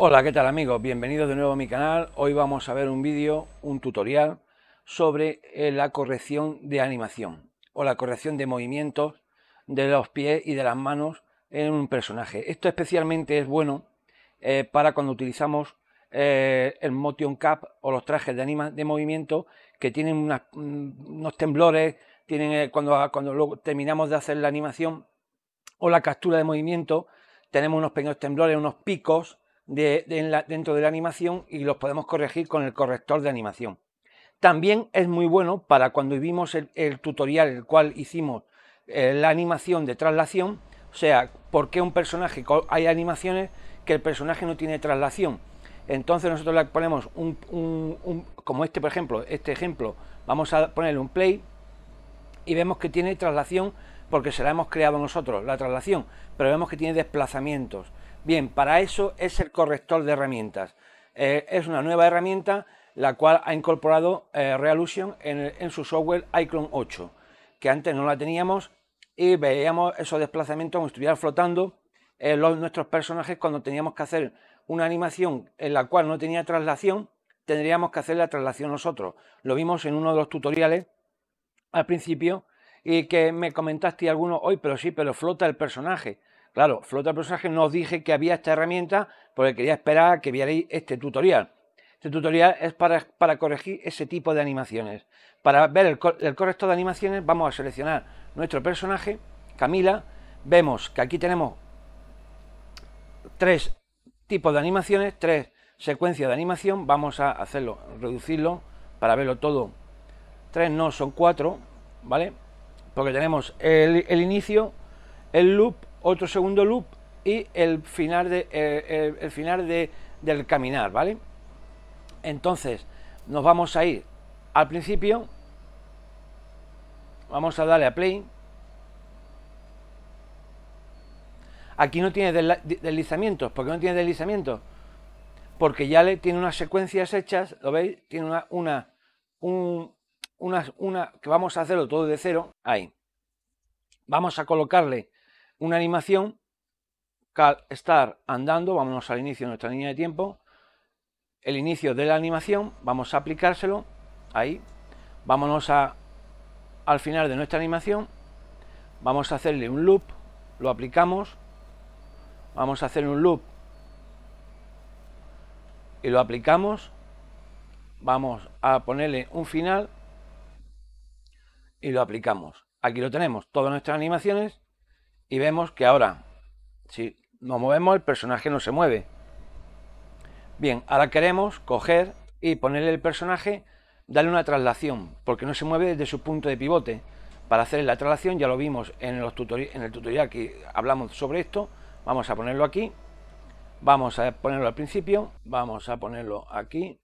Hola, ¿qué tal amigos? Bienvenidos de nuevo a mi canal. Hoy vamos a ver un vídeo, un tutorial sobre eh, la corrección de animación o la corrección de movimientos de los pies y de las manos en un personaje. Esto especialmente es bueno eh, para cuando utilizamos eh, el motion cap o los trajes de, anima de movimiento que tienen mm, unos temblores, tienen cuando, cuando terminamos de hacer la animación o la captura de movimiento, tenemos unos pequeños temblores, unos picos, de, la, dentro de la animación y los podemos corregir con el corrector de animación. También es muy bueno para cuando vimos el, tutorial el cual hicimos eh, la animación de traslación, o sea, por qué un personaje, hay animaciones que el personaje no tiene traslación. Entonces nosotros le ponemos un, un, como este, por ejemplo, este ejemplo, vamos a ponerle un play y vemos que tiene traslación porque se la hemos creado nosotros, la traslación, pero vemos que tiene desplazamientos. Bien, para eso es el corrector de herramientas. Eh, es una nueva herramienta la cual ha incorporado eh, Realusion en, su software iClone 8, que antes no la teníamos y veíamos esos desplazamientos como estuvieran flotando eh, nuestros personajes cuando teníamos que hacer una animación en la cual no tenía traslación, tendríamos que hacer la traslación nosotros. Lo vimos en uno de los tutoriales al principio y que me comentaste algunos hoy, pero sí, pero flota el personaje. Claro, flota de personaje no os dije que había esta herramienta porque quería esperar a que vierais este tutorial. Este tutorial es para, para corregir ese tipo de animaciones. Para ver el, correcto de animaciones vamos a seleccionar nuestro personaje, Camila. Vemos que aquí tenemos tres tipos de animaciones, tres secuencias de animación. Vamos a hacerlo, reducirlo para verlo todo. Tres no, son cuatro, ¿vale? Porque tenemos el inicio, el loop, otro segundo loop y el final, de, eh, el, final del caminar, ¿vale? Entonces, nos vamos a ir al principio, vamos a darle a play. Aquí no tiene deslizamientos, ¿por qué no tiene deslizamientos? Porque ya le tiene unas secuencias hechas, ¿lo veis? Tiene una, una, un, una, una que vamos a hacerlo todo de cero, ahí. Vamos a colocarle una animación estar andando, vámonos al inicio de nuestra línea de tiempo, el inicio de la animación, vamos a aplicárselo, ahí, vámonos a, al final de nuestra animación, vamos a hacerle un loop, lo aplicamos, vamos a hacer un loop y lo aplicamos, vamos a ponerle un final y lo aplicamos. Aquí lo tenemos, todas nuestras animaciones y vemos que ahora, si nos movemos, el personaje no se mueve. Bien, ahora queremos coger y ponerle el personaje, darle una traslación, porque no se mueve desde su punto de pivote. Para hacer la traslación, ya lo vimos en, los en el tutorial que hablamos sobre esto, vamos a ponerlo aquí, vamos a ponerlo al principio, vamos a ponerlo aquí,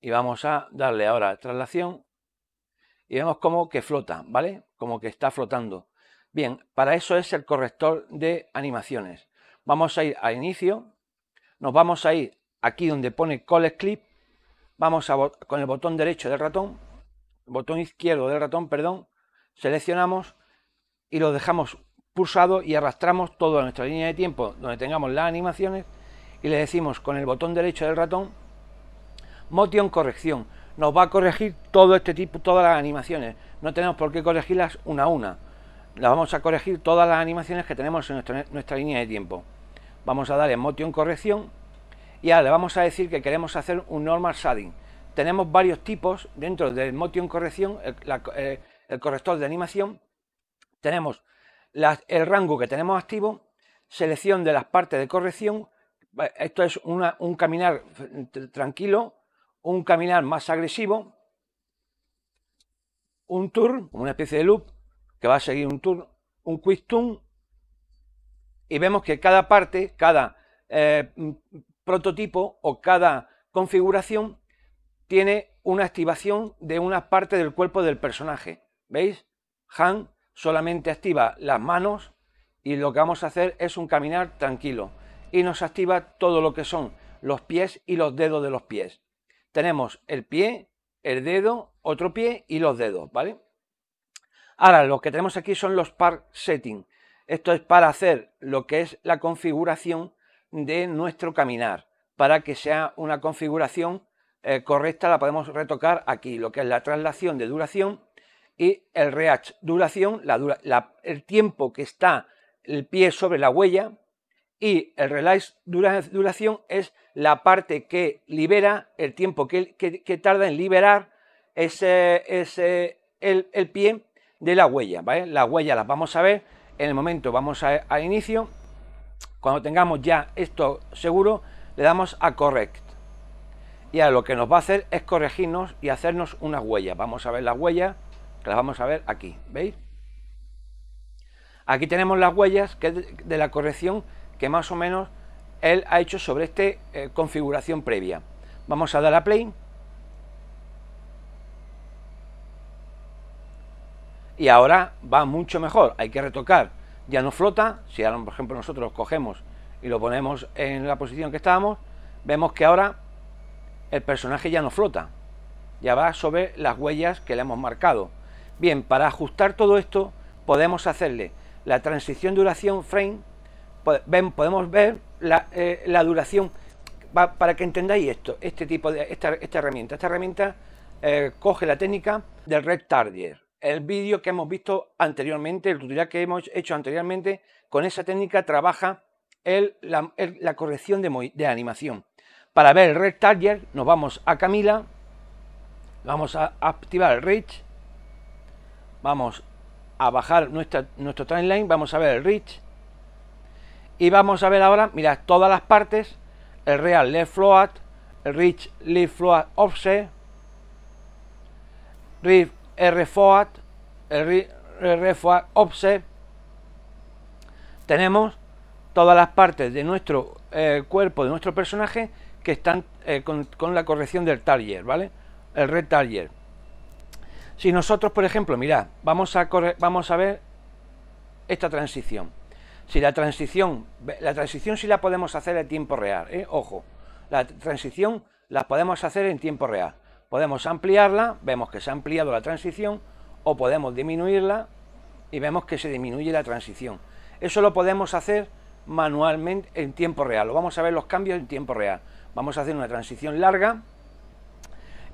y vamos a darle ahora traslación, y vemos como que flota, ¿vale? Como que está flotando. Bien, para eso es el corrector de animaciones. Vamos a ir a inicio, nos vamos a ir aquí donde pone Call Clip, vamos con el botón derecho del ratón, botón izquierdo del ratón, perdón, seleccionamos y lo dejamos pulsado y arrastramos toda nuestra línea de tiempo donde tengamos las animaciones y le decimos con el botón derecho del ratón Motion Corrección. Nos va a corregir todo este tipo, todas las animaciones. No tenemos por qué corregirlas una a una la vamos a corregir todas las animaciones que tenemos en nuestra, línea de tiempo. Vamos a darle Motion Corrección y ahora le vamos a decir que queremos hacer un Normal Shading. Tenemos varios tipos dentro del Motion Corrección, el, eh, corrector de animación. Tenemos el rango que tenemos activo, selección de las partes de corrección. Esto es un caminar tranquilo, un caminar más agresivo, un tour, una especie de loop, que va a seguir un, turno, un turn y vemos que cada parte, cada eh, prototipo o cada configuración tiene una activación de una parte del cuerpo del personaje. ¿Veis? Han solamente activa las manos y lo que vamos a hacer es un caminar tranquilo y nos activa todo lo que son los pies y los dedos de los pies. Tenemos el pie, el dedo, otro pie y los dedos, ¿vale? Ahora, lo que tenemos aquí son los park Settings, Esto es para hacer lo que es la configuración de nuestro caminar, para que sea una configuración eh, correcta la podemos retocar aquí, lo que es la traslación de duración y el reach duración, el tiempo que está el pie sobre la huella y el relax duración es la parte que libera, el tiempo que, tarda en liberar ese, el pie de la huella, ¿vale? Las huellas las vamos a ver en el momento, vamos a, al inicio, cuando tengamos ya esto seguro, le damos a correct. Y ahora lo que nos va a hacer es corregirnos y hacernos unas huellas. Vamos a ver las huellas, que las vamos a ver aquí, ¿veis? Aquí tenemos las huellas que es de la corrección que más o menos él ha hecho sobre esta eh, configuración previa. Vamos a dar a play. y ahora va mucho mejor, hay que retocar, ya no flota, si ahora por ejemplo nosotros cogemos y lo ponemos en la posición que estábamos, vemos que ahora el personaje ya no flota, ya va sobre las huellas que le hemos marcado. Bien, para ajustar todo esto podemos hacerle la transición duración frame, podemos ver la, eh, duración, para que entendáis esto, este tipo de, esta, herramienta, esta herramienta eh, coge la técnica del red Tardier, el vídeo que hemos visto anteriormente, el tutorial que hemos hecho anteriormente, con esa técnica trabaja la, corrección de, animación. Para ver el Red Target nos vamos a Camila, vamos a activar el Reach, vamos a bajar nuestra, nuestro timeline, vamos a ver el Rich y vamos a ver ahora, mirad, todas las partes, el Real Left Float, el Reach Left Float Offset, RFOAT, RFOAT e. tenemos todas las partes de nuestro eh, cuerpo, de nuestro personaje, que están eh, con, la corrección del target, ¿vale? El red target. Si nosotros, por ejemplo, mirad, vamos a, vamos a ver esta transición. Si la transición, la transición si la podemos hacer en tiempo real, ¿eh? ojo, la transición la podemos hacer en tiempo real. Podemos ampliarla, vemos que se ha ampliado la transición, o podemos disminuirla y vemos que se disminuye la transición. Eso lo podemos hacer manualmente en tiempo real, vamos a ver los cambios en tiempo real. Vamos a hacer una transición larga,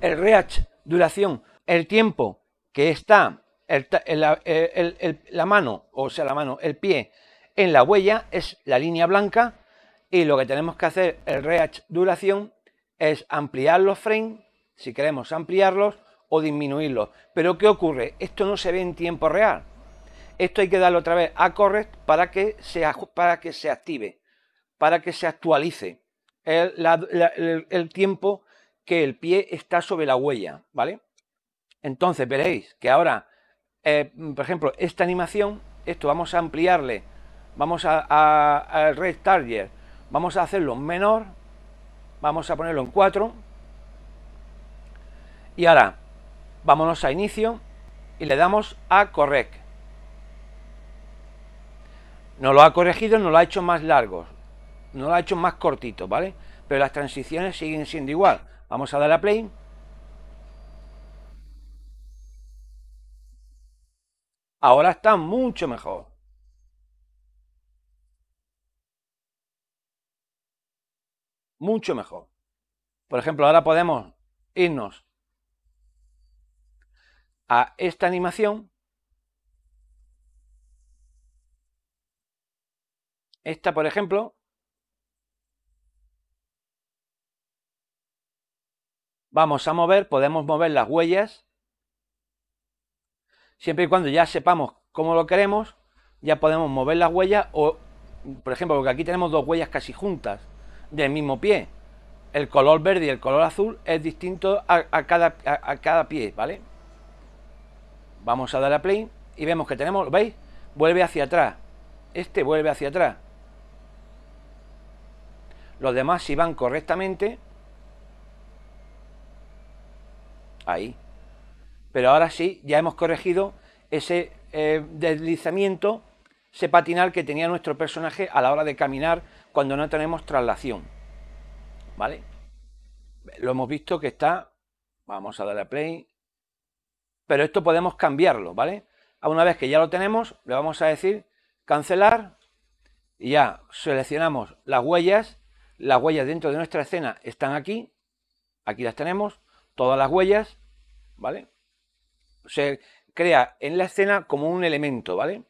el reach, duración, el tiempo que está la mano, o sea, la mano, el pie en la huella es la línea blanca y lo que tenemos que hacer, el reach, duración, es ampliar los frames si queremos ampliarlos o disminuirlos. Pero ¿qué ocurre? Esto no se ve en tiempo real. Esto hay que darle otra vez a correct para que se, para que se active, para que se actualice el, tiempo que el pie está sobre la huella, ¿vale? Entonces veréis que ahora, eh, por ejemplo, esta animación, esto vamos a ampliarle, vamos a, a, red target, vamos a hacerlo menor, vamos a ponerlo en 4, y ahora, vámonos a inicio y le damos a correct. No lo ha corregido, no lo ha hecho más largo, no lo ha hecho más cortito, ¿vale? Pero las transiciones siguen siendo igual. Vamos a dar a play. Ahora está mucho mejor. Mucho mejor. Por ejemplo, ahora podemos irnos a esta animación, esta por ejemplo, vamos a mover, podemos mover las huellas, siempre y cuando ya sepamos cómo lo queremos, ya podemos mover las huellas o, por ejemplo, porque aquí tenemos dos huellas casi juntas del mismo pie. El color verde y el color azul es distinto a, cada, a cada pie, ¿vale? Vamos a dar a play y vemos que tenemos, ¿veis? Vuelve hacia atrás. Este vuelve hacia atrás. Los demás si van correctamente. Ahí. Pero ahora sí, ya hemos corregido ese eh, deslizamiento, ese patinar que tenía nuestro personaje a la hora de caminar cuando no tenemos traslación. ¿Vale? Lo hemos visto que está... Vamos a dar a play pero esto podemos cambiarlo, ¿vale? Una vez que ya lo tenemos, le vamos a decir cancelar y ya seleccionamos las huellas. Las huellas dentro de nuestra escena están aquí. Aquí las tenemos, todas las huellas, ¿vale? Se crea en la escena como un elemento, ¿vale?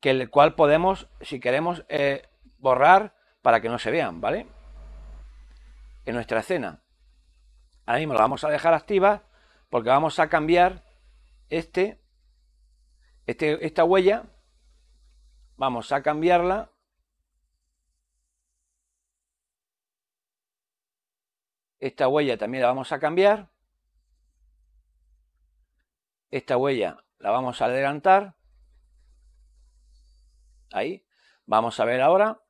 Que el cual podemos, si queremos, eh, borrar para que no se vean, ¿vale? En nuestra escena. Ahora mismo la vamos a dejar activa porque vamos a cambiar este, este, esta huella, vamos a cambiarla Esta huella también la vamos a cambiar. Esta huella la vamos a adelantar. Ahí. Vamos a ver ahora.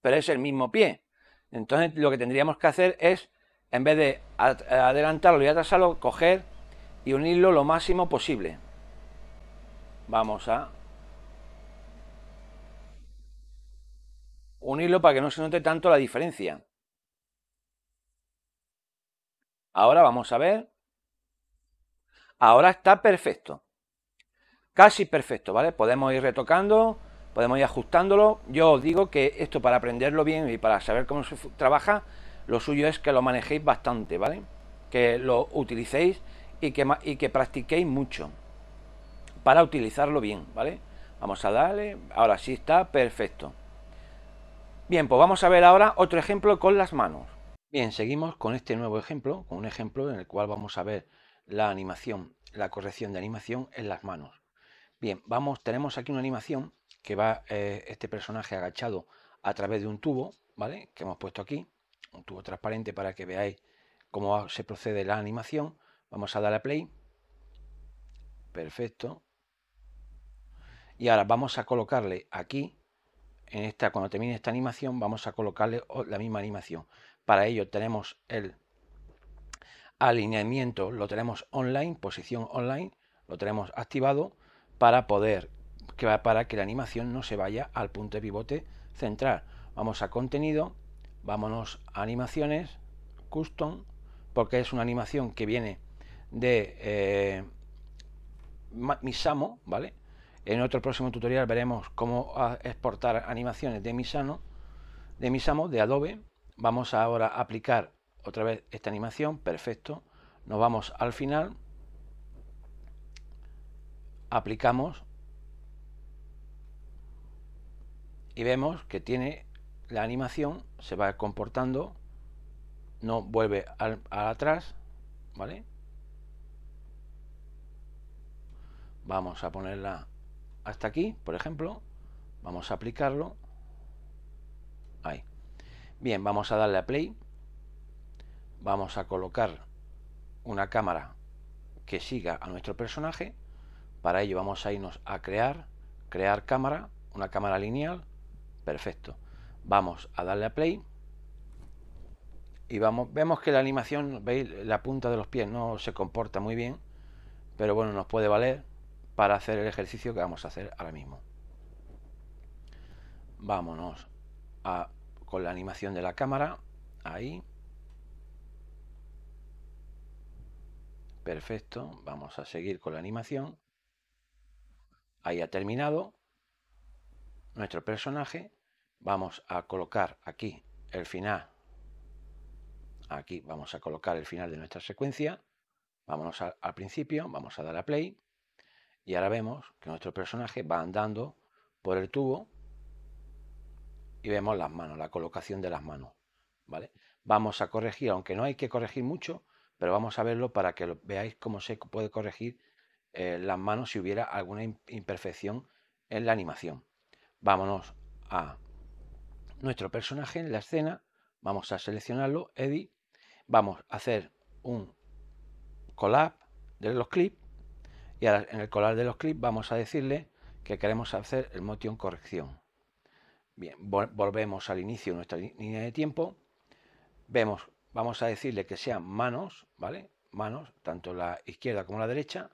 Pero es el mismo pie. Entonces lo que tendríamos que hacer es, en vez de adelantarlo y atrasarlo, coger y unirlo lo máximo posible. Vamos a unirlo para que no se note tanto la diferencia. Ahora vamos a ver. Ahora está perfecto. Casi perfecto, ¿vale? Podemos ir retocando, podemos ir ajustándolo. Yo os digo que esto para aprenderlo bien y para saber cómo se trabaja, lo suyo es que lo manejéis bastante, ¿vale? Que lo utilicéis y que, y practiquéis mucho para utilizarlo bien, ¿vale? Vamos a darle, ahora sí está perfecto. Bien, pues vamos a ver ahora otro ejemplo con las manos. Bien, seguimos con este nuevo ejemplo, con un ejemplo en el cual vamos a ver la animación, la corrección de animación en las manos. Bien, vamos, tenemos aquí una animación que va eh, este personaje agachado a través de un tubo, ¿vale? Que hemos puesto aquí, un tubo transparente para que veáis cómo se procede la animación. Vamos a dar a play. Perfecto. Y ahora vamos a colocarle aquí, en esta, cuando termine esta animación, vamos a colocarle la misma animación. Para ello tenemos el alineamiento, lo tenemos online, posición online, lo tenemos activado para poder, para que la animación no se vaya al punto de pivote central. Vamos a contenido, vámonos a animaciones, custom, porque es una animación que viene de eh, Misamo, ¿vale? En otro próximo tutorial veremos cómo ah, exportar animaciones de Misano, de Misamo, de Adobe. Vamos ahora a aplicar otra vez esta animación, perfecto. Nos vamos al final, aplicamos y vemos que tiene la animación, se va comportando, no vuelve al atrás, ¿vale? Vamos a ponerla hasta aquí, por ejemplo. Vamos a aplicarlo. Ahí. Bien, vamos a darle a play. Vamos a colocar una cámara que siga a nuestro personaje. Para ello vamos a irnos a crear, crear cámara, una cámara lineal. Perfecto. Vamos a darle a play. Y vamos, vemos que la animación, veis, la punta de los pies no se comporta muy bien. Pero bueno, nos puede valer para hacer el ejercicio que vamos a hacer ahora mismo. Vámonos con la animación de la cámara. Ahí. Perfecto. Vamos a seguir con la animación. Ahí ha terminado nuestro personaje. Vamos a colocar aquí el final. Aquí vamos a colocar el final de nuestra secuencia. Vámonos al principio. Vamos a dar a play. Y ahora vemos que nuestro personaje va andando por el tubo y vemos las manos, la colocación de las manos. ¿vale? Vamos a corregir, aunque no hay que corregir mucho, pero vamos a verlo para que veáis cómo se puede corregir eh, las manos si hubiera alguna imperfección en la animación. Vámonos a nuestro personaje en la escena, vamos a seleccionarlo, Edit, vamos a hacer un collab de los clips y ahora en el colar de los clips vamos a decirle que queremos hacer el motion corrección. Bien, volvemos al inicio de nuestra línea de tiempo. Vemos, vamos a decirle que sean manos, ¿vale? Manos, tanto la izquierda como la derecha.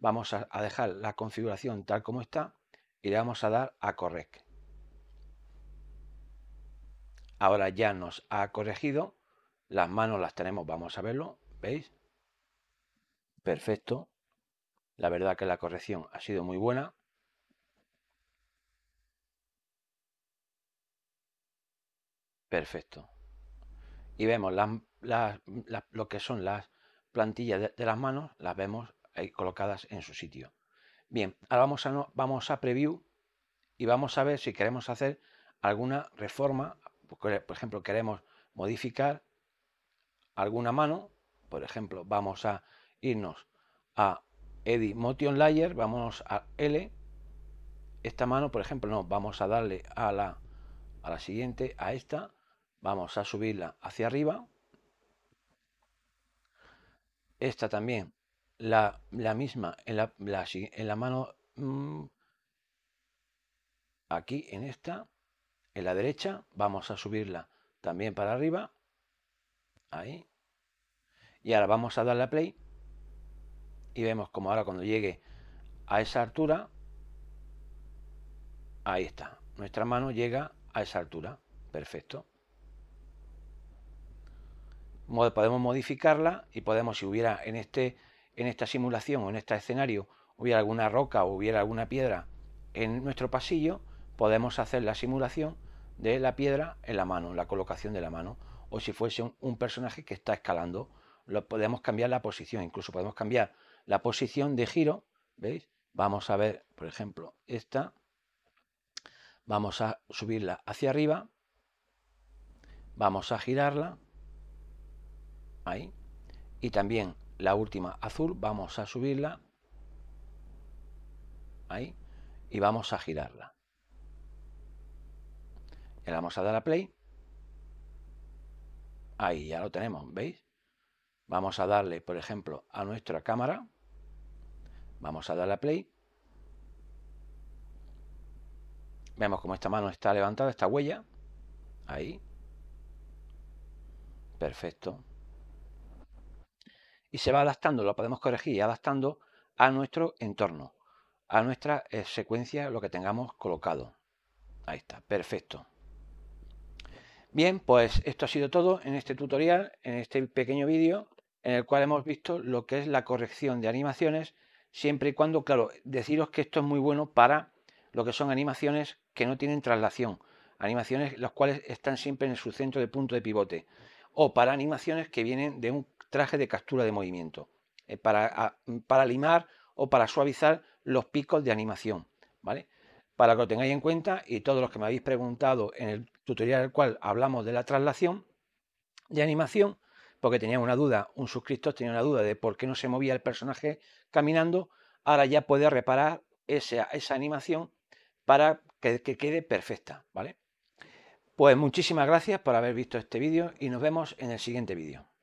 Vamos a, a dejar la configuración tal como está y le vamos a dar a correct. Ahora ya nos ha corregido. Las manos las tenemos, vamos a verlo, ¿veis? Perfecto. La verdad que la corrección ha sido muy buena. Perfecto. Y vemos lo que son las plantillas de, las manos, las vemos colocadas en su sitio. Bien, ahora vamos a, vamos a preview y vamos a ver si queremos hacer alguna reforma. Por ejemplo, queremos modificar alguna mano. Por ejemplo, vamos a irnos a edit motion layer, vamos a L, esta mano, por ejemplo, no, vamos a darle a la, a la siguiente, a esta, vamos a subirla hacia arriba, esta también, la, misma en la, en la mano, mm, aquí en esta, en la derecha, vamos a subirla también para arriba, ahí, y ahora vamos a darle a play, y vemos como ahora cuando llegue a esa altura, ahí está, nuestra mano llega a esa altura, perfecto. Podemos modificarla y podemos, si hubiera en, este, en esta simulación o en este escenario, hubiera alguna roca o hubiera alguna piedra en nuestro pasillo, podemos hacer la simulación de la piedra en la mano, la colocación de la mano, o si fuese un, personaje que está escalando, lo podemos cambiar la posición, incluso podemos cambiar la posición de giro, ¿veis? Vamos a ver, por ejemplo, esta. Vamos a subirla hacia arriba. Vamos a girarla. Ahí. Y también la última azul, vamos a subirla. Ahí. Y vamos a girarla. Le vamos a dar a play. Ahí ya lo tenemos, ¿veis? Vamos a darle, por ejemplo, a nuestra cámara. Vamos a darle a play. Vemos cómo esta mano está levantada, esta huella. Ahí. Perfecto. Y se va adaptando, lo podemos corregir adaptando a nuestro entorno, a nuestra eh, secuencia, lo que tengamos colocado. Ahí está, perfecto. Bien, pues esto ha sido todo en este tutorial, en este pequeño vídeo, en el cual hemos visto lo que es la corrección de animaciones siempre y cuando, claro, deciros que esto es muy bueno para lo que son animaciones que no tienen traslación, animaciones las cuales están siempre en su centro de punto de pivote, o para animaciones que vienen de un traje de captura de movimiento, eh, para, para limar o para suavizar los picos de animación, ¿vale? Para que lo tengáis en cuenta y todos los que me habéis preguntado en el tutorial del cual hablamos de la traslación de animación, porque tenía una duda, un suscriptor tenía una duda de por qué no se movía el personaje caminando, ahora ya puede reparar esa, animación para que, que quede perfecta, ¿vale? Pues muchísimas gracias por haber visto este vídeo y nos vemos en el siguiente vídeo.